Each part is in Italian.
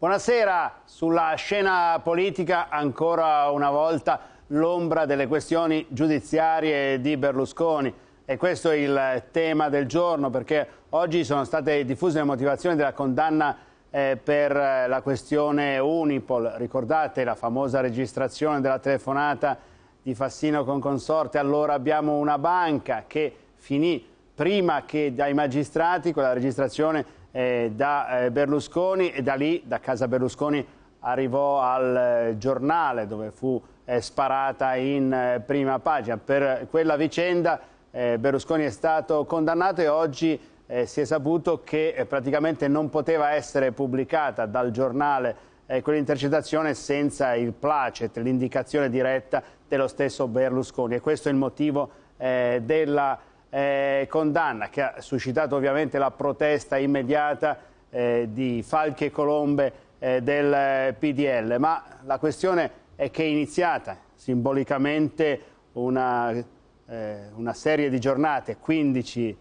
Buonasera, sulla scena politica ancora una volta l'ombra delle questioni giudiziarie di Berlusconi e questo è il tema del giorno perché oggi sono state diffuse le motivazioni della condanna eh, per eh, la questione Unipol, ricordate la famosa registrazione della telefonata di Fassino con consorte, allora abbiamo una banca che finì prima che dai magistrati quella registrazione eh, da eh, Berlusconi e da lì, da casa Berlusconi, arrivò al eh, giornale dove fu eh, sparata in prima pagina. Per quella vicenda Berlusconi è stato condannato e oggi si è saputo che praticamente non poteva essere pubblicata dal giornale quell'intercettazione senza il placet, l'indicazione diretta dello stesso Berlusconi e questo è il motivo eh, della eh, condanna che ha suscitato ovviamente la protesta immediata eh, di falche e Colombe eh, del eh, PDL, ma la questione è che è iniziata simbolicamente una, eh, una serie di giornate, 15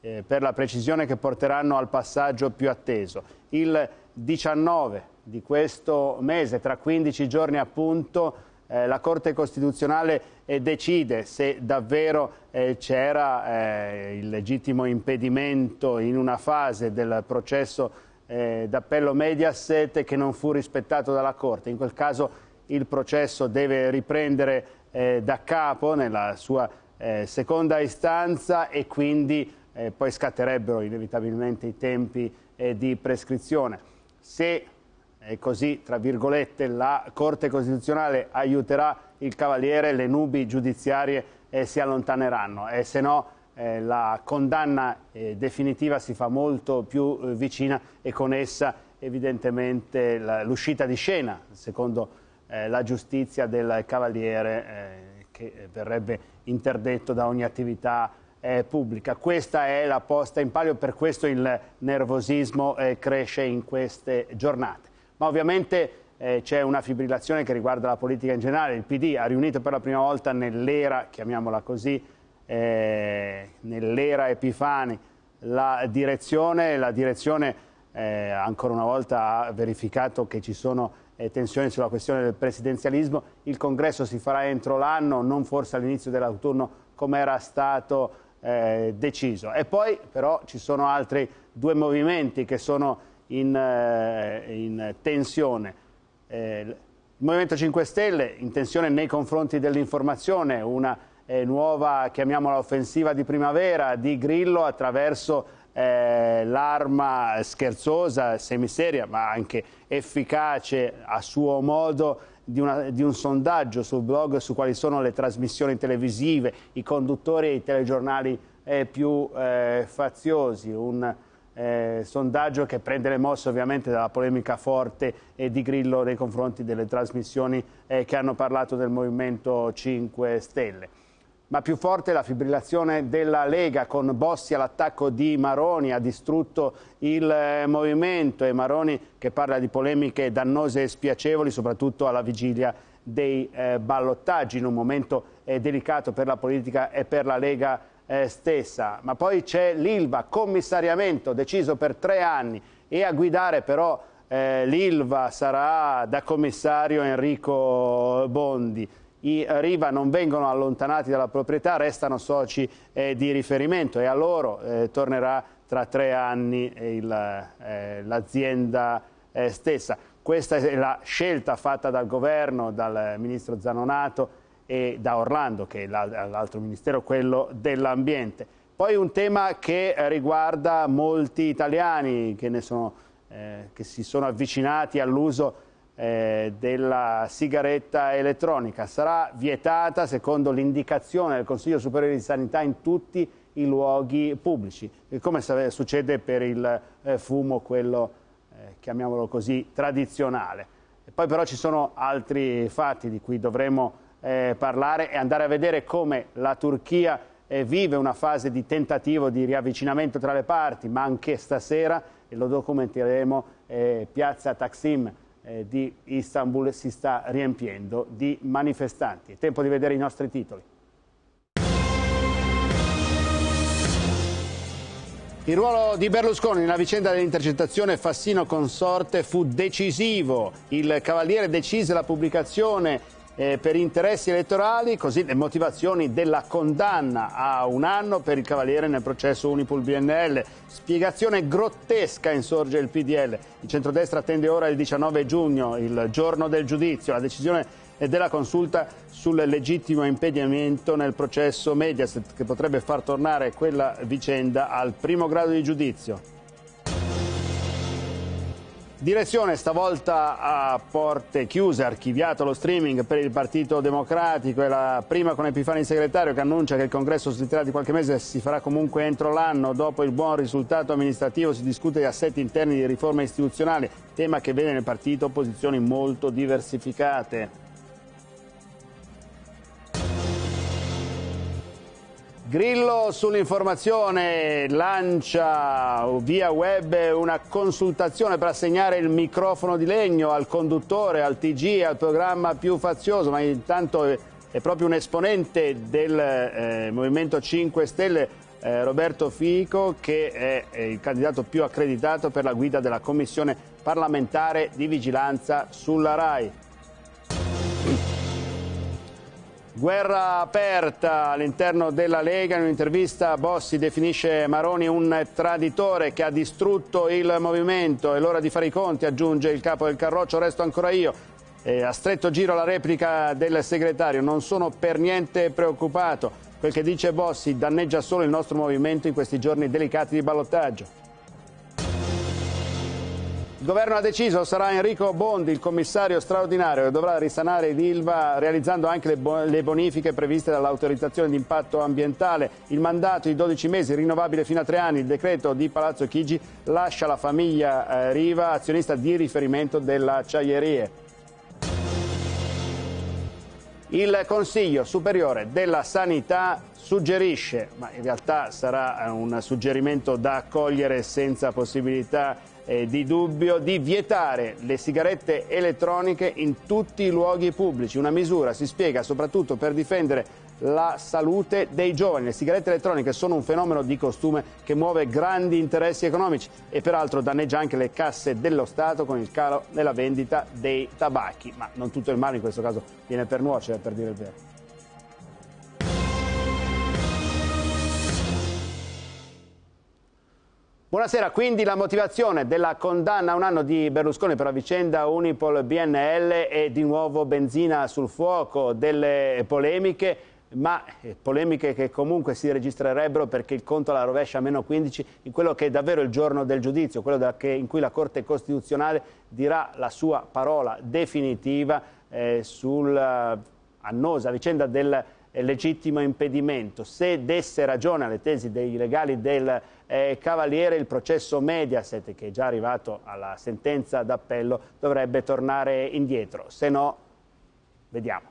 eh, per la precisione, che porteranno al passaggio più atteso. Il 19 di questo mese, tra 15 giorni appunto, eh, la Corte Costituzionale eh, decide se davvero eh, c'era eh, il legittimo impedimento in una fase del processo eh, d'appello Mediaset che non fu rispettato dalla Corte. In quel caso il processo deve riprendere da capo nella sua seconda istanza e quindi poi scatterebbero inevitabilmente i tempi di prescrizione. Se e così, tra virgolette, la Corte Costituzionale aiuterà il Cavaliere, le nubi giudiziarie eh, si allontaneranno e se no eh, la condanna eh, definitiva si fa molto più eh, vicina e con essa evidentemente l'uscita di scena, secondo eh, la giustizia del Cavaliere eh, che verrebbe interdetto da ogni attività pubblica. Questa è la posta in palio, per questo il nervosismo cresce in queste giornate ma ovviamente eh, c'è una fibrillazione che riguarda la politica in generale. Il PD ha riunito per la prima volta nell'era, chiamiamola così, eh, nell'era Epifani, la direzione, la direzione eh, ancora una volta ha verificato che ci sono eh, tensioni sulla questione del presidenzialismo, il congresso si farà entro l'anno, non forse all'inizio dell'autunno come era stato eh, deciso. E poi però ci sono altri due movimenti che sono in, eh, in tensione. Eh, il Movimento 5 Stelle in tensione nei confronti dell'informazione, una eh, nuova, chiamiamola offensiva di primavera, di Grillo attraverso eh, l'arma scherzosa, semiseria, ma anche efficace a suo modo di, una, di, un sondaggio sul blog su quali sono le trasmissioni televisive, i conduttori e i telegiornali eh, più eh, faziosi, un eh, sondaggio che prende le mosse ovviamente dalla polemica forte eh, di Grillo nei confronti delle trasmissioni eh, che hanno parlato del Movimento 5 Stelle. Ma più forte la fibrillazione della Lega con Bossi all'attacco di Maroni, ha distrutto il eh, movimento e Maroni che parla di polemiche dannose e spiacevoli soprattutto alla vigilia dei eh, ballottaggi in un momento eh, delicato per la politica e per la Lega eh, stessa, ma poi c'è l'ILVA, commissariamento deciso per tre anni e a guidare però eh, l'ILVA sarà da commissario Enrico Bondi. I Riva non vengono allontanati dalla proprietà, restano soci eh, di riferimento e a loro eh, tornerà tra tre anni eh, l'azienda eh, stessa. Questa è la scelta fatta dal governo, dal ministro Zanonato e da Orlando, che è l'altro ministero, quello dell'ambiente. Poi un tema che riguarda molti italiani che, sono, eh, che si sono avvicinati all'uso eh, della sigaretta elettronica. Sarà vietata, secondo l'indicazione del Consiglio Superiore di Sanità, in tutti i luoghi pubblici, come succede per il eh, fumo, quello eh, chiamiamolo così, tradizionale. E poi però ci sono altri fatti di cui dovremo eh, parlare e andare a vedere come la Turchia eh, vive una fase di tentativo di riavvicinamento tra le parti, ma anche stasera, e lo documenteremo, eh, Piazza Taksim eh, di Istanbul si sta riempiendo di manifestanti. È tempo di vedere i nostri titoli. Il ruolo di Berlusconi nella vicenda dell'intercettazione Fassino Consorte fu decisivo. Il Cavaliere decise la pubblicazione eh, per interessi elettorali, così le motivazioni della condanna a un anno per il Cavaliere nel processo Unipul BNL. Spiegazione grottesca insorge il PDL. Il centrodestra attende ora il 19 giugno, il giorno del giudizio, la decisione della consulta sul legittimo impedimento nel processo Mediaset che potrebbe far tornare quella vicenda al primo grado di giudizio. Direzione stavolta a porte chiuse, archiviato lo streaming per il Partito Democratico e la prima con Epifani il segretario che annuncia che il congresso slitterà di qualche mese e si farà comunque entro l'anno. Dopo il buon risultato amministrativo si discute di assetti interni di riforma istituzionale, tema che vede nel partito posizioni molto diversificate. Grillo sull'informazione lancia via web una consultazione per assegnare il microfono di legno al conduttore, al TG, al programma più fazioso, ma intanto è proprio un esponente del eh, Movimento 5 Stelle, eh, Roberto Fico, che è, è il candidato più accreditato per la guida della Commissione parlamentare di vigilanza sulla RAI. Guerra aperta all'interno della Lega, in un'intervista Bossi definisce Maroni un traditore che ha distrutto il movimento, è l'ora di fare i conti, aggiunge il capo del Carroccio, resto ancora io. E a stretto giro la replica del segretario, non sono per niente preoccupato, quel che dice Bossi danneggia solo il nostro movimento in questi giorni delicati di ballottaggio. Il governo ha deciso, sarà Enrico Bondi il commissario straordinario che dovrà risanare l'Ilva realizzando anche le bonifiche previste dall'autorizzazione di impatto ambientale. Il mandato di 12 mesi, rinnovabile fino a 3 anni, il decreto di Palazzo Chigi lascia la famiglia eh, Riva azionista di riferimento dell'acciaierie. Il Consiglio Superiore della Sanità suggerisce, ma in realtà sarà eh, un suggerimento da accogliere senza possibilità di eh, di dubbio di vietare le sigarette elettroniche in tutti i luoghi pubblici. Una misura si spiega soprattutto per difendere la salute dei giovani. Le sigarette elettroniche sono un fenomeno di costume che muove grandi interessi economici e peraltro danneggia anche le casse dello Stato con il calo nella vendita dei tabacchi. Ma non tutto il male in questo caso viene per nuocere, per dire il vero. Buonasera, quindi la motivazione della condanna a un anno di Berlusconi per la vicenda Unipol BNL è di nuovo benzina sul fuoco delle polemiche, ma eh, polemiche che comunque si registrerebbero perché il conto alla rovescia a meno 15 in quello che è davvero il giorno del giudizio, quello in cui la Corte Costituzionale dirà la sua parola definitiva eh, sulla eh, annosa vicenda del legittimo impedimento. Se desse ragione alle tesi dei legali del eh, Cavaliere il processo Mediaset, che è già arrivato alla sentenza d'appello, dovrebbe tornare indietro, se no vediamo.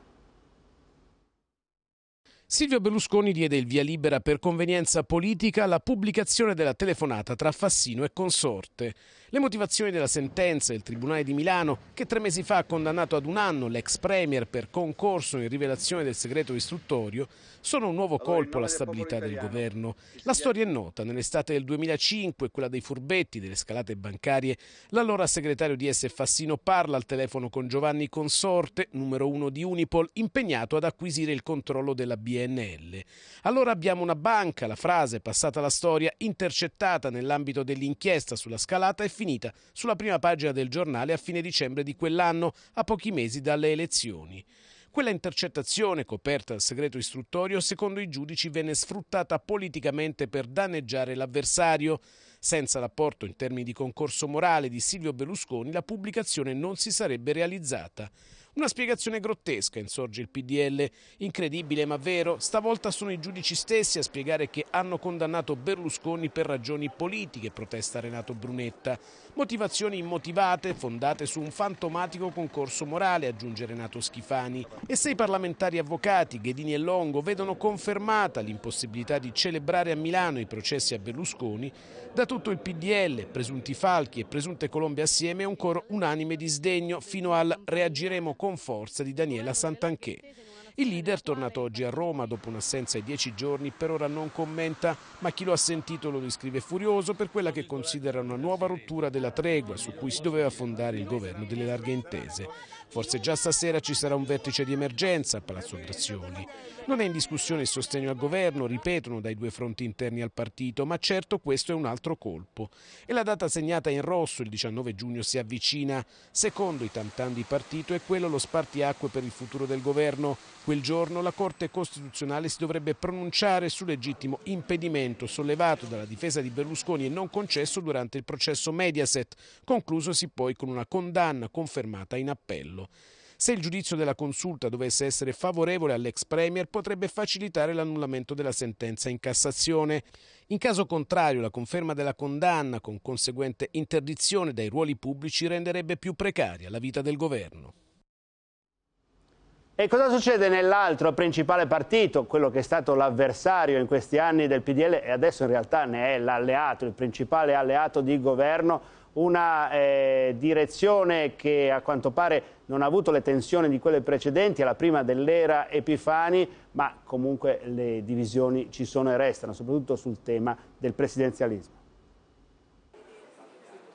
Silvio Berlusconi diede il via libera per convenienza politica alla pubblicazione della telefonata tra Fassino e consorte. Le motivazioni della sentenza del Tribunale di Milano, che tre mesi fa ha condannato ad un anno l'ex Premier per concorso in rivelazione del segreto istruttorio, sono un nuovo colpo alla stabilità del governo. La storia è nota. Nell'estate del 2005, quella dei furbetti, delle scalate bancarie, l'allora segretario di S. Fassino parla al telefono con Giovanni Consorte, numero uno di Unipol, impegnato ad acquisire il controllo della BNL. Allora abbiamo una banca, la frase passata alla storia, intercettata nell'ambito dell'inchiesta sulla scalata e finita sulla prima pagina del giornale a fine dicembre di quell'anno, a pochi mesi dalle elezioni. Quella intercettazione, coperta dal segreto istruttorio, secondo i giudici venne sfruttata politicamente per danneggiare l'avversario. Senza l'apporto in termini di concorso morale di Silvio Berlusconi, la pubblicazione non si sarebbe realizzata. Una spiegazione grottesca insorge il PDL. Incredibile ma vero, stavolta sono i giudici stessi a spiegare che hanno condannato Berlusconi per ragioni politiche, protesta Renato Brunetta. Motivazioni immotivate, fondate su un fantomatico concorso morale, aggiunge Renato Schifani. E se i parlamentari avvocati, Ghedini e Longo, vedono confermata l'impossibilità di celebrare a Milano i processi a Berlusconi, da tutto il PDL, presunti falchi e presunte colombe assieme, è un coro unanime di sdegno fino al reagiremo con forza di Daniela Santanché. Il leader, tornato oggi a Roma dopo un'assenza di dieci giorni, per ora non commenta, ma chi lo ha sentito lo descrive furioso per quella che considera una nuova rottura della tregua su cui si doveva fondare il governo delle larghe intese. Forse già stasera ci sarà un vertice di emergenza a Palazzo Grazioni. Non è in discussione il sostegno al governo, ripetono dai due fronti interni al partito, ma certo questo è un altro colpo. E la data segnata in rosso, il 19 giugno, si avvicina. Secondo i tantan di partito è quello lo spartiacque per il futuro del governo, Quel giorno la Corte Costituzionale si dovrebbe pronunciare sul legittimo impedimento sollevato dalla difesa di Berlusconi e non concesso durante il processo Mediaset, conclusosi poi con una condanna confermata in appello. Se il giudizio della consulta dovesse essere favorevole all'ex Premier potrebbe facilitare l'annullamento della sentenza in Cassazione. In caso contrario la conferma della condanna con conseguente interdizione dai ruoli pubblici renderebbe più precaria la vita del governo. E cosa succede nell'altro principale partito, quello che è stato l'avversario in questi anni del PDL e adesso in realtà ne è l'alleato, il principale alleato di governo, una eh, direzione che a quanto pare non ha avuto le tensioni di quelle precedenti, alla prima dell'era Epifani, ma comunque le divisioni ci sono e restano, soprattutto sul tema del presidenzialismo.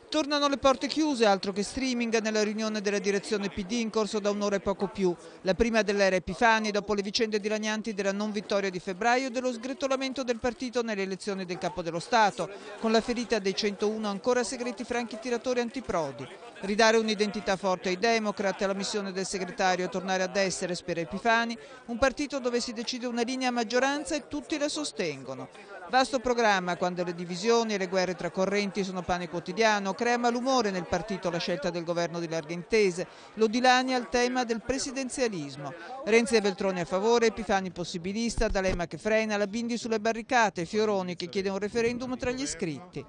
Tornano le porte chiuse, altro che streaming, nella riunione della direzione PD in corso da un'ora e poco più. La prima dell'era Epifani, dopo le vicende dilanianti della non vittoria di febbraio e dello sgretolamento del partito nelle elezioni del Capo dello Stato, con la ferita dei 101 ancora segreti franchi tiratori antiprodi. Ridare un'identità forte ai Democrat, alla missione del segretario, tornare ad essere, spera Epifani, un partito dove si decide una linea a maggioranza e tutti la sostengono. Vasto programma quando le divisioni e le guerre tra correnti sono pane quotidiano, crea malumore nel partito la scelta del governo di larga intese, lo dilania al tema del presidenzialismo. Renzi e Veltroni a favore, Epifani possibilista, D'Alema che frena, la Bindi sulle barricate, Fioroni che chiede un referendum tra gli iscritti.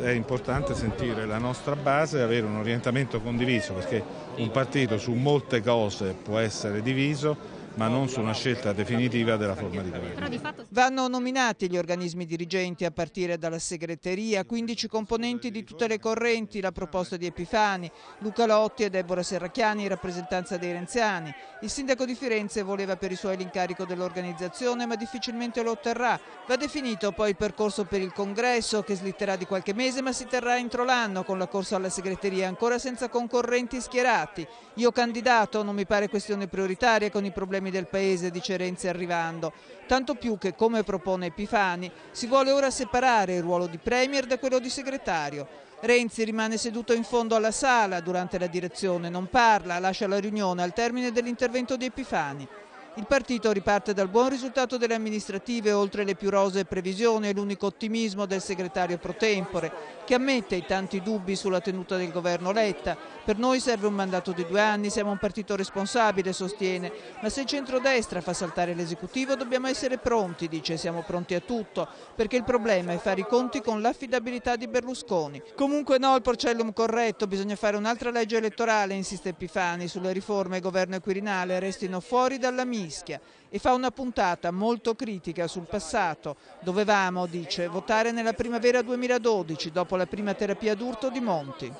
È importante sentire la nostra base, avere un orientamento orientamento condiviso perché un partito su molte cose può essere diviso ma non su una scelta definitiva della forma di governo. Vanno nominati gli organismi dirigenti a partire dalla segreteria, 15 componenti di tutte le correnti, la proposta di Epifani, Luca Lotti e Deborah Serracchiani in rappresentanza dei renziani. Il sindaco di Firenze voleva per i suoi l'incarico dell'organizzazione ma difficilmente lo otterrà. Va definito poi il percorso per il congresso che slitterà di qualche mese ma si terrà entro l'anno con la corsa alla segreteria ancora senza concorrenti schierati. Io candidato non mi pare questione prioritaria con i problemi problemi del paese, dice Renzi arrivando, tanto più che, come propone Epifani, si vuole ora separare il ruolo di Premier da quello di segretario. Renzi rimane seduto in fondo alla sala durante la direzione, non parla, lascia la riunione al termine dell'intervento di Epifani. Il partito riparte dal buon risultato delle amministrative, oltre le più rose previsioni e l'unico ottimismo del segretario pro tempore, che ammette i tanti dubbi sulla tenuta del governo Letta. Per noi serve un mandato di due anni, siamo un partito responsabile, sostiene, ma se il centrodestra fa saltare l'esecutivo dobbiamo essere pronti, dice, siamo pronti a tutto, perché il problema è fare i conti con l'affidabilità di Berlusconi. Comunque no, il porcellum corretto, bisogna fare un'altra legge elettorale, insiste Epifani, sulle riforme governo e Quirinale, restino fuori dalla mia mischia e fa una puntata molto critica sul passato. Dovevamo, dice, votare nella primavera 2012 dopo la prima terapia d'urto di Monti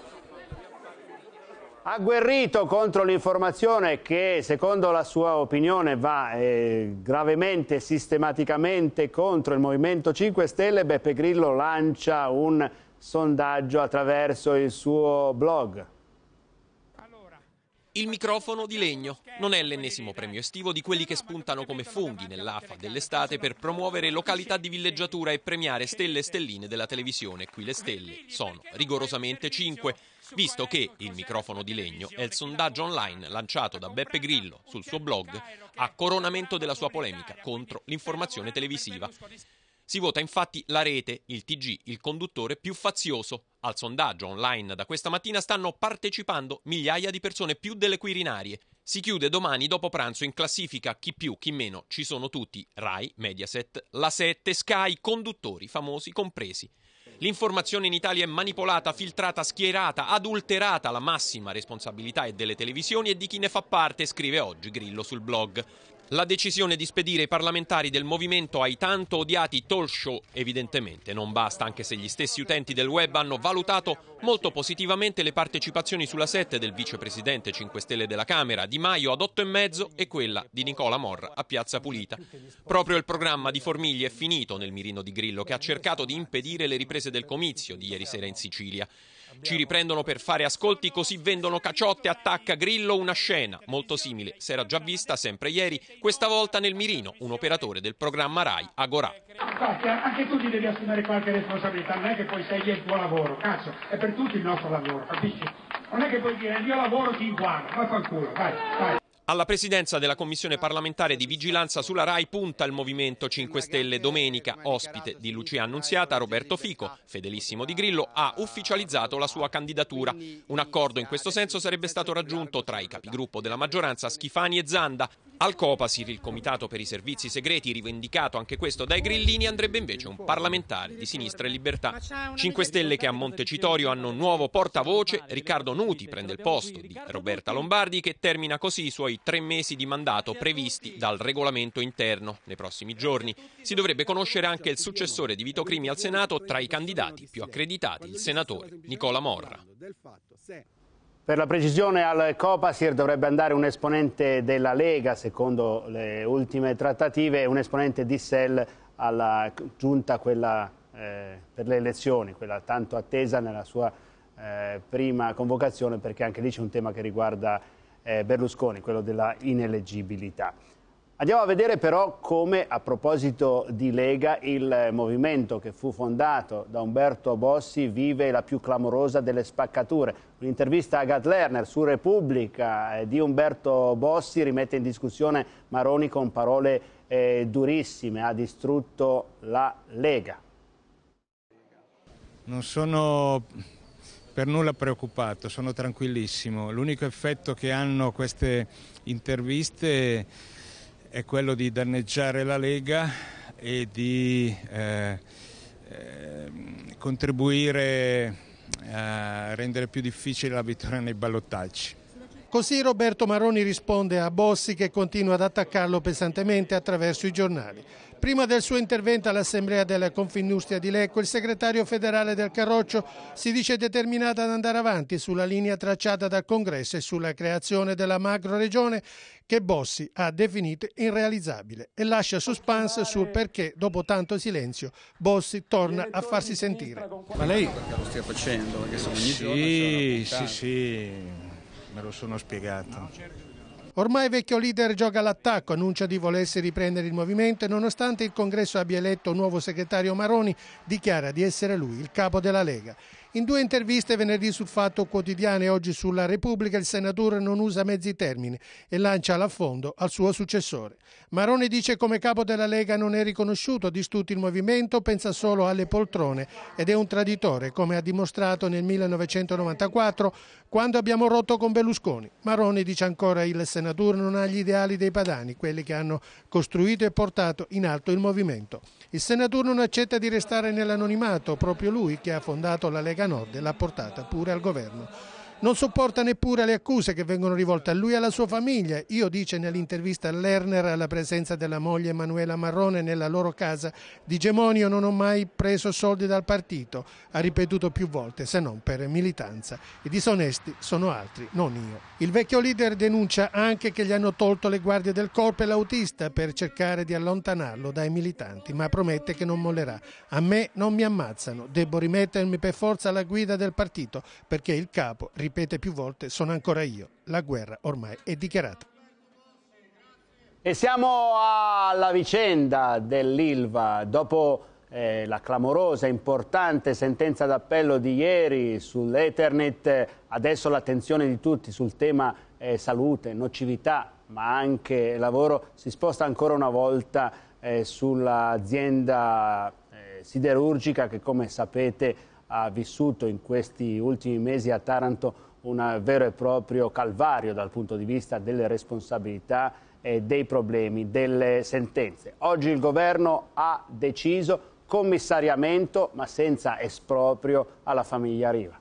agguerrito contro l'informazione che secondo la sua opinione va eh, gravemente, sistematicamente contro il Movimento 5 Stelle, Beppe Grillo lancia un sondaggio attraverso il suo blog. Il microfono di legno non è l'ennesimo premio estivo di quelli che spuntano come funghi nell'AFA dell'estate per promuovere località di villeggiatura e premiare stelle e stelline della televisione. Qui le stelle sono rigorosamente cinque. visto che il microfono di legno è il sondaggio online lanciato da Beppe Grillo sul suo blog a coronamento della sua polemica contro l'informazione televisiva. Si vota infatti la rete, il TG, il conduttore più fazioso. Al sondaggio online da questa mattina stanno partecipando migliaia di persone più delle Quirinarie. Si chiude domani dopo pranzo in classifica chi più, chi meno, ci sono tutti, Rai, Mediaset, La 7, Sky, conduttori famosi compresi. L'informazione in Italia è manipolata, filtrata, schierata, adulterata, la massima responsabilità è delle televisioni e di chi ne fa parte, scrive oggi Grillo sul blog. La decisione di spedire i parlamentari del movimento ai tanto odiati talk show evidentemente non basta, anche se gli stessi utenti del web hanno valutato molto positivamente le partecipazioni sulla sette del vicepresidente 5 Stelle della Camera Di Maio ad 8,5 e quella di Nicola Morra a Piazza Pulita. Proprio il programma di Formigli è finito nel mirino di Grillo che ha cercato di impedire le riprese del comizio di ieri sera in Sicilia. Ci riprendono per fare ascolti, così vendono caciotte, attacca Grillo, una scena molto simile. Si era già vista sempre ieri, questa volta nel mirino, un operatore del programma RAI Agorà. Attacca, anche tu ti devi assumere qualche responsabilità, non è che poi sei il tuo lavoro, cazzo, è per tutti il nostro lavoro, capisci? Non è che puoi dire il mio lavoro ti inguana, ma fa il culo, vai, vai. Alla presidenza della Commissione parlamentare di vigilanza sulla RAI punta il Movimento 5 Stelle domenica, ospite di Lucia Annunziata, Roberto Fico, fedelissimo di Grillo, ha ufficializzato la sua candidatura. Un accordo in questo senso sarebbe stato raggiunto tra i capigruppo della maggioranza Schifani e Zanda. Al Copasir, il Comitato per i Servizi Segreti, rivendicato anche questo dai grillini, andrebbe invece un parlamentare di Sinistra e Libertà. 5 Stelle che a Montecitorio hanno un nuovo portavoce, Riccardo Nuti prende il posto di Roberta Lombardi che termina così i suoi tre mesi di mandato previsti dal regolamento interno. Nei prossimi giorni si dovrebbe conoscere anche il successore di Vito Crimi al Senato tra i candidati più accreditati, il senatore Nicola Morra. Per la precisione al Copasir dovrebbe andare un esponente della Lega, secondo le ultime trattative, un esponente di SEL alla giunta quella, eh, per le elezioni, quella tanto attesa nella sua eh, prima convocazione, perché anche lì c'è un tema che riguarda eh, Berlusconi, quello della ineleggibilità. Andiamo a vedere però come, a proposito di Lega, il movimento che fu fondato da Umberto Bossi vive la più clamorosa delle spaccature. Un'intervista a Gad Lerner su Repubblica eh, di Umberto Bossi rimette in discussione Maroni con parole eh, durissime, ha distrutto la Lega. Non sono per nulla preoccupato, sono tranquillissimo. L'unico effetto che hanno queste interviste è quello di danneggiare la Lega e di eh, eh, contribuire a rendere più difficile la vittoria nei ballottaggi. Così Roberto Maroni risponde a Bossi che continua ad attaccarlo pesantemente attraverso i giornali. Prima del suo intervento all'Assemblea della Confindustria di Lecco, il segretario federale del Carroccio si dice determinato ad andare avanti sulla linea tracciata dal Congresso e sulla creazione della macro-regione che Bossi ha definito irrealizzabile e lascia suspense sul perché, dopo tanto silenzio, Bossi torna a farsi sentire. Ma lei lo stia facendo? sì, sì, sì me lo sono spiegato. Ormai vecchio leader gioca all'attacco, annuncia di volersi riprendere il movimento e nonostante il congresso abbia eletto un nuovo segretario Maroni, dichiara di essere lui il capo della Lega. In due interviste venerdì sul Fatto Quotidiano e oggi sulla Repubblica il senatore non usa mezzi termini e lancia l'affondo al suo successore. Maroni dice come capo della Lega non è riconosciuto, distrutti il movimento, pensa solo alle poltrone ed è un traditore come ha dimostrato nel 1994 quando abbiamo rotto con Berlusconi. Maroni dice ancora il senatore non ha gli ideali dei padani, quelli che hanno costruito e portato in alto il movimento. Il senatore non accetta di restare nell'anonimato, proprio lui che ha fondato la Lega Nord e l'ha portata pure al governo. Non sopporta neppure le accuse che vengono rivolte a lui e alla sua famiglia. Io dice nell'intervista a Lerner alla presenza della moglie Emanuela Marrone nella loro casa di Gemonio non ho mai preso soldi dal partito, ha ripetuto più volte, se non per militanza. I disonesti sono altri, non io. Il vecchio leader denuncia anche che gli hanno tolto le guardie del corpo e l'autista per cercare di allontanarlo dai militanti, ma promette che non mollerà. A me non mi ammazzano, devo rimettermi per forza alla guida del partito perché il capo rimane ripete più volte sono ancora io. La guerra ormai è dichiarata. E siamo alla vicenda dell'Ilva. Dopo eh, la clamorosa, importante sentenza d'appello di ieri sull'Ethernet, adesso l'attenzione di tutti sul tema eh, salute, nocività, ma anche lavoro si sposta ancora una volta eh, sull'azienda eh, siderurgica che come sapete ha vissuto in questi ultimi mesi a Taranto un vero e proprio calvario dal punto di vista delle responsabilità e dei problemi, delle sentenze. Oggi il governo ha deciso commissariamento ma senza esproprio alla famiglia Riva.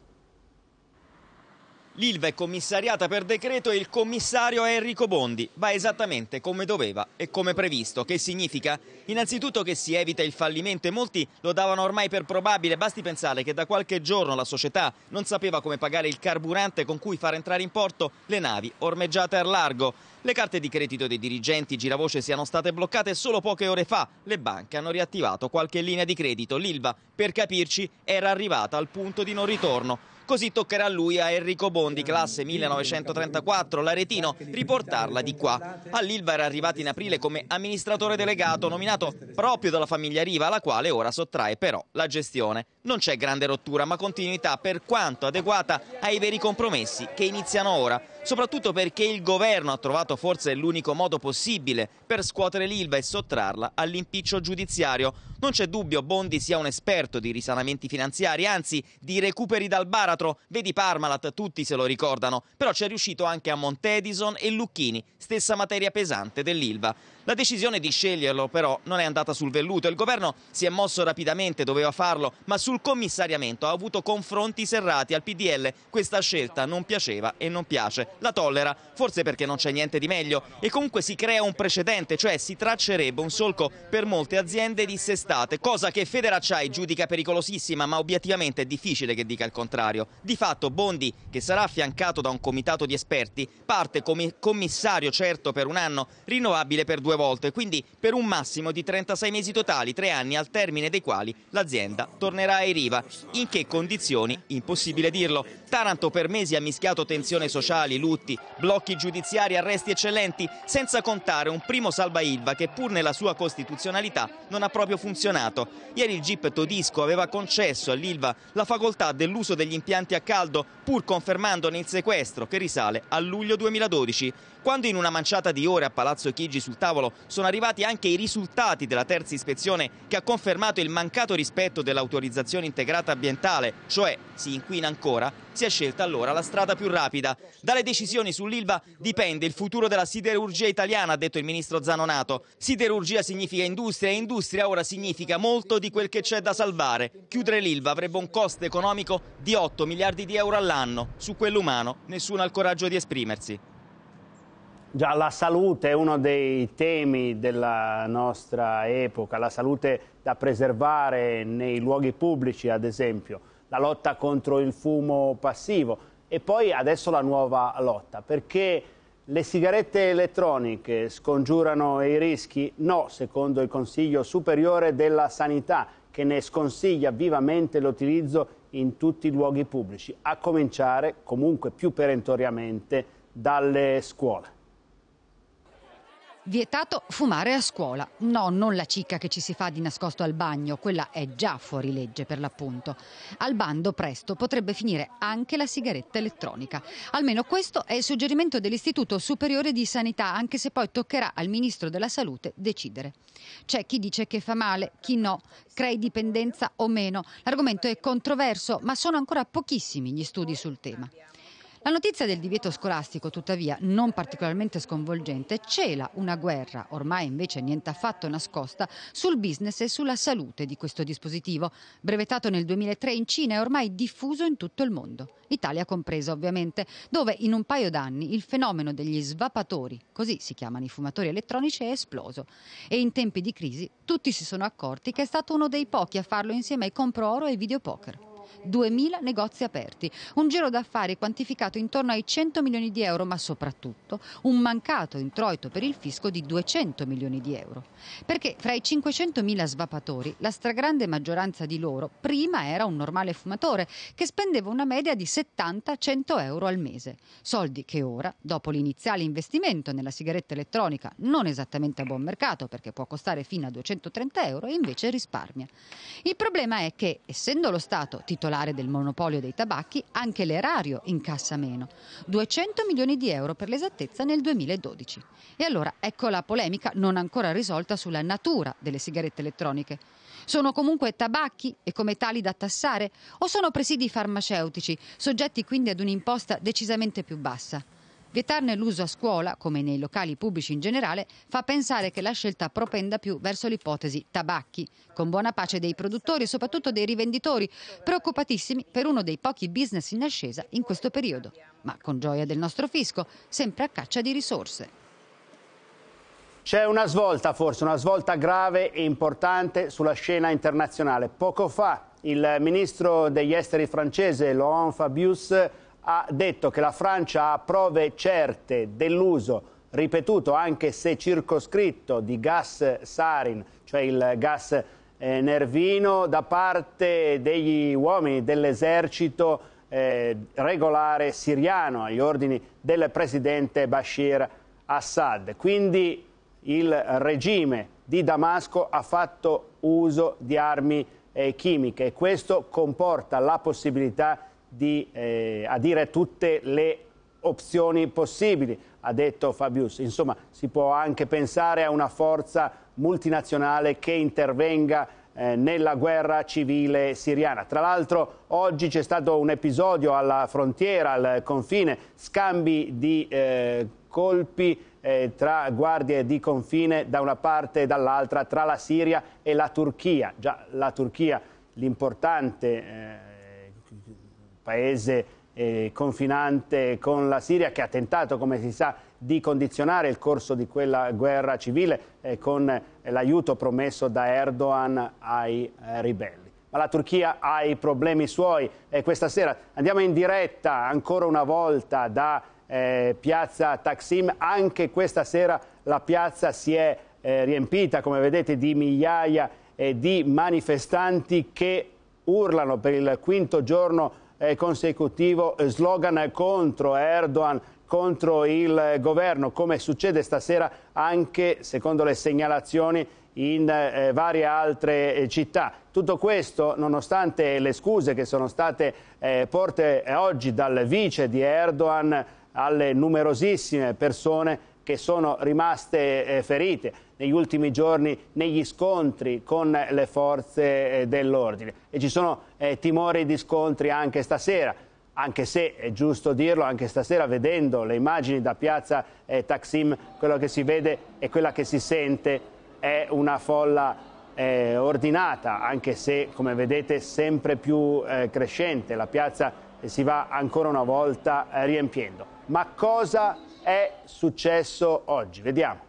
L'Ilva è commissariata per decreto e il commissario è Enrico Bondi. Va esattamente come doveva e come previsto, che significa innanzitutto che si evita il fallimento e molti lo davano ormai per probabile. Basti pensare che da qualche giorno la società non sapeva come pagare il carburante con cui far entrare in porto le navi ormeggiate al largo. Le carte di credito dei dirigenti giravoce siano state bloccate solo poche ore fa. Le banche hanno riattivato qualche linea di credito. L'Ilva, per capirci, era arrivata al punto di non ritorno. Così toccherà a lui, a Enrico Bondi, classe 1934, l'aretino, riportarla di qua. All'Ilva era arrivato in aprile come amministratore delegato, nominato proprio dalla famiglia Riva, alla quale ora sottrae però la gestione. Non c'è grande rottura, ma continuità per quanto adeguata ai veri compromessi che iniziano ora soprattutto perché il governo ha trovato forse l'unico modo possibile per scuotere l'Ilva e sottrarla all'impiccio giudiziario. Non c'è dubbio, Bondi sia un esperto di risanamenti finanziari, anzi di recuperi dal baratro, vedi Parmalat, tutti se lo ricordano, però c'è riuscito anche a Montedison e Lucchini, stessa materia pesante dell'Ilva. La decisione di sceglierlo però non è andata sul velluto, il governo si è mosso rapidamente, doveva farlo, ma sul commissariamento ha avuto confronti serrati al PDL. Questa scelta non piaceva e non piace, la tollera, forse perché non c'è niente di meglio e comunque si crea un precedente, cioè si traccerebbe un solco per molte aziende dissestate, cosa che Federacciai giudica pericolosissima, ma obiettivamente è difficile che dica il contrario. Di fatto Bondi, che sarà affiancato da un comitato di esperti, parte come commissario certo per un anno, rinnovabile per due volte, quindi per un massimo di 36 mesi totali, tre anni al termine dei quali l'azienda tornerà ai riva. In che condizioni? Impossibile dirlo. Taranto per mesi ha mischiato tensioni sociali, lutti, blocchi giudiziari, arresti eccellenti, senza contare un primo salva Ilva che pur nella sua costituzionalità non ha proprio funzionato. Ieri il GIP Todisco aveva concesso all'Ilva la facoltà dell'uso degli impianti a caldo pur confermandone il sequestro che risale a luglio 2012. Quando in una manciata di ore a Palazzo Chigi sul tavolo Solo sono arrivati anche i risultati della terza ispezione che ha confermato il mancato rispetto dell'autorizzazione integrata ambientale, cioè si inquina ancora, si è scelta allora la strada più rapida. Dalle decisioni sull'Ilva dipende il futuro della siderurgia italiana, ha detto il ministro Zanonato. Siderurgia significa industria e industria ora significa molto di quel che c'è da salvare. Chiudere l'Ilva avrebbe un costo economico di 8 miliardi di euro all'anno. Su quello umano nessuno ha il coraggio di esprimersi. Già, la salute è uno dei temi della nostra epoca, la salute da preservare nei luoghi pubblici, ad esempio, la lotta contro il fumo passivo e poi adesso la nuova lotta, perché le sigarette elettroniche scongiurano i rischi? No, secondo il Consiglio Superiore della Sanità, che ne sconsiglia vivamente l'utilizzo in tutti i luoghi pubblici, a cominciare comunque più perentoriamente dalle scuole. Vietato fumare a scuola. No, non la cicca che ci si fa di nascosto al bagno, quella è già fuori legge per l'appunto. Al bando presto potrebbe finire anche la sigaretta elettronica. Almeno questo è il suggerimento dell'Istituto Superiore di Sanità, anche se poi toccherà al Ministro della Salute decidere. C'è chi dice che fa male, chi no, crei dipendenza o meno. L'argomento è controverso, ma sono ancora pochissimi gli studi sul tema. La notizia del divieto scolastico, tuttavia, non particolarmente sconvolgente, cela una guerra, ormai invece niente affatto nascosta, sul business e sulla salute di questo dispositivo, brevettato nel 2003 in Cina e ormai diffuso in tutto il mondo, Italia compresa ovviamente, dove in un paio d'anni il fenomeno degli svapatori, così si chiamano i fumatori elettronici, è esploso. E in tempi di crisi tutti si sono accorti che è stato uno dei pochi a farlo insieme ai compro oro e ai videopoker. 2.000 negozi aperti, un giro d'affari quantificato intorno ai 100 milioni di euro, ma soprattutto un mancato introito per il fisco di 200 milioni di euro. Perché fra i 500.000 svapatori, la stragrande maggioranza di loro prima era un normale fumatore che spendeva una media di 70-100 euro al mese, soldi che ora, dopo l'iniziale investimento nella sigaretta elettronica, non esattamente a buon mercato perché può costare fino a 230 euro, invece risparmia. Il problema è che, essendo lo Stato titolare titolare del monopolio dei tabacchi, anche l'erario incassa meno, 200 milioni di euro per l'esattezza nel 2012. E allora ecco la polemica non ancora risolta sulla natura delle sigarette elettroniche. Sono comunque tabacchi e come tali da tassare o sono presidi farmaceutici, soggetti quindi ad un'imposta decisamente più bassa? Vietarne l'uso a scuola, come nei locali pubblici in generale, fa pensare che la scelta propenda più verso l'ipotesi tabacchi, con buona pace dei produttori e soprattutto dei rivenditori, preoccupatissimi per uno dei pochi business in ascesa in questo periodo, ma con gioia del nostro fisco, sempre a caccia di risorse. C'è una svolta forse, una svolta grave e importante sulla scena internazionale. Poco fa il ministro degli esteri francese, Laurent Fabius, ha detto che la Francia ha prove certe dell'uso ripetuto anche se circoscritto di gas sarin, cioè il gas eh, nervino, da parte degli uomini dell'esercito eh, regolare siriano agli ordini del presidente Bashir Assad. Quindi il regime di Damasco ha fatto uso di armi eh, chimiche e questo comporta la possibilità di, eh, a dire tutte le opzioni possibili, ha detto Fabius. Insomma, si può anche pensare a una forza multinazionale che intervenga eh, nella guerra civile siriana. Tra l'altro oggi c'è stato un episodio alla frontiera, al confine, scambi di eh, colpi eh, tra guardie di confine da una parte e dall'altra, tra la Siria e la Turchia. Già la Turchia, l'importante eh, paese eh, confinante con la Siria che ha tentato, come si sa, di condizionare il corso di quella guerra civile eh, con l'aiuto promesso da Erdogan ai eh, ribelli ma la Turchia ha i problemi suoi. Eh, questa sera andiamo in diretta ancora una volta da eh, piazza Taksim. Anche questa sera la piazza si è eh, riempita, come vedete, di migliaia eh, di manifestanti che urlano per il quinto giorno eh, consecutivo eh, slogan contro Erdogan, contro il eh, governo, come succede stasera anche, secondo le segnalazioni, in eh, varie altre eh, città. Tutto questo nonostante le scuse che sono state eh, porte eh, oggi dal vice di Erdogan alle numerosissime persone che sono rimaste ferite negli ultimi giorni negli scontri con le forze eh, dell'ordine e ci sono eh, timori di scontri anche stasera anche se è giusto dirlo, anche stasera vedendo le immagini da piazza eh, Taksim, quello che si vede e quella che si sente è una folla eh, ordinata, anche se come vedete sempre più eh, crescente, la piazza eh, si va ancora una volta eh, riempiendo. Ma cosa è successo oggi? Vediamo.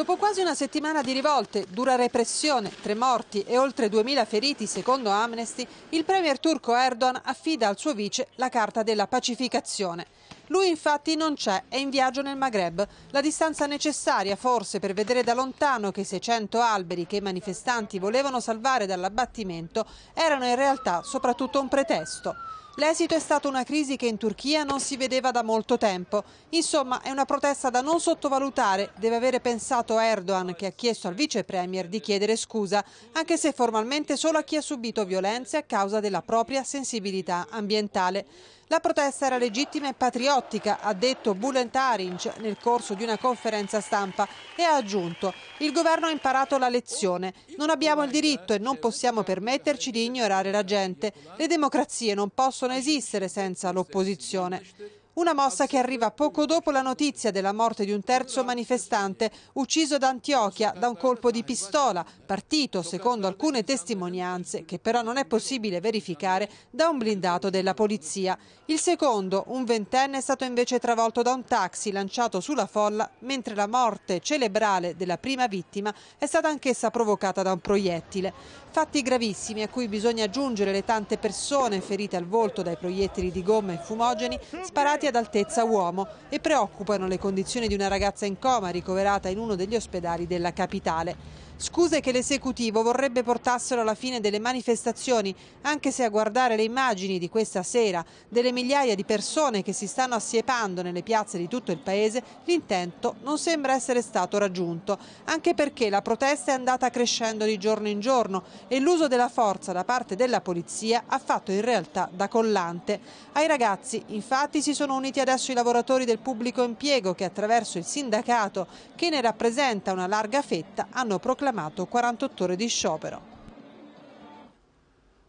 Dopo quasi una settimana di rivolte, dura repressione, tre morti e oltre 2.000 feriti secondo Amnesty, il premier turco Erdogan affida al suo vice la carta della pacificazione. Lui infatti non c'è, è in viaggio nel Maghreb, la distanza necessaria forse per vedere da lontano che i 600 alberi che i manifestanti volevano salvare dall'abbattimento erano in realtà soprattutto un pretesto. L'esito è stata una crisi che in Turchia non si vedeva da molto tempo. Insomma, è una protesta da non sottovalutare. Deve avere pensato Erdogan, che ha chiesto al vice premier di chiedere scusa, anche se formalmente solo a chi ha subito violenze a causa della propria sensibilità ambientale. La protesta era legittima e patriottica, ha detto Bulent Tarinc nel corso di una conferenza stampa e ha aggiunto il governo ha imparato la lezione, non abbiamo il diritto e non possiamo permetterci di ignorare la gente, le democrazie non possono esistere senza l'opposizione. Una mossa che arriva poco dopo la notizia della morte di un terzo manifestante ucciso ad Antiochia da un colpo di pistola, partito, secondo alcune testimonianze, che però non è possibile verificare, da un blindato della polizia. Il secondo, un ventenne, è stato invece travolto da un taxi lanciato sulla folla, mentre la morte cerebrale della prima vittima è stata anch'essa provocata da un proiettile. Fatti gravissimi a cui bisogna aggiungere le tante persone ferite al volto dai proiettili di gomma e fumogeni sparati collocati ad altezza uomo e preoccupano le condizioni di una ragazza in coma ricoverata in uno degli ospedali della capitale. Scuse che l'esecutivo vorrebbe portassero alla fine delle manifestazioni, anche se a guardare le immagini di questa sera delle migliaia di persone che si stanno assiepando nelle piazze di tutto il paese, l'intento non sembra essere stato raggiunto, anche perché la protesta è andata crescendo di giorno in giorno e l'uso della forza da parte della polizia ha fatto in realtà da collante. Ai ragazzi, infatti, si sono uniti adesso i lavoratori del pubblico impiego che attraverso il sindacato, che ne rappresenta una larga fetta, hanno proclamato proclamato 48 ore di sciopero.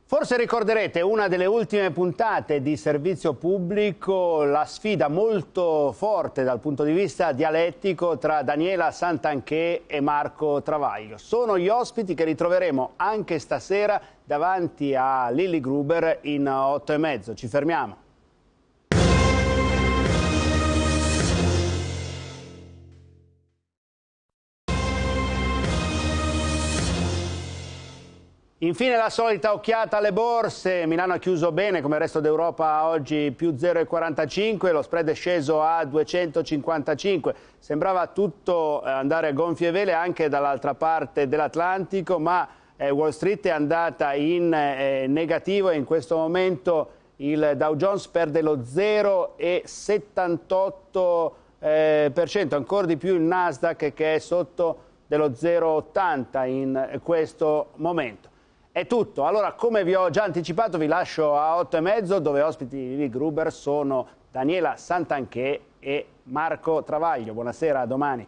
Forse ricorderete una delle ultime puntate di servizio pubblico, la sfida molto forte dal punto di vista dialettico tra Daniela Santanché e Marco Travaglio. Sono gli ospiti che ritroveremo anche stasera davanti a Lilli Gruber in 8 e mezzo. Ci fermiamo. Infine la solita occhiata alle borse, Milano ha chiuso bene come il resto d'Europa oggi più 0,45, lo spread è sceso a 255, sembrava tutto eh, andare a gonfie vele anche dall'altra parte dell'Atlantico ma eh, Wall Street è andata in eh, negativo e in questo momento il Dow Jones perde lo 0,78%, ancora di più il Nasdaq che è sotto dello 0,80 in questo momento. È tutto, allora come vi ho già anticipato vi lascio a 8 e mezzo dove ospiti di Gruber sono Daniela Santanché e Marco Travaglio. Buonasera, a domani.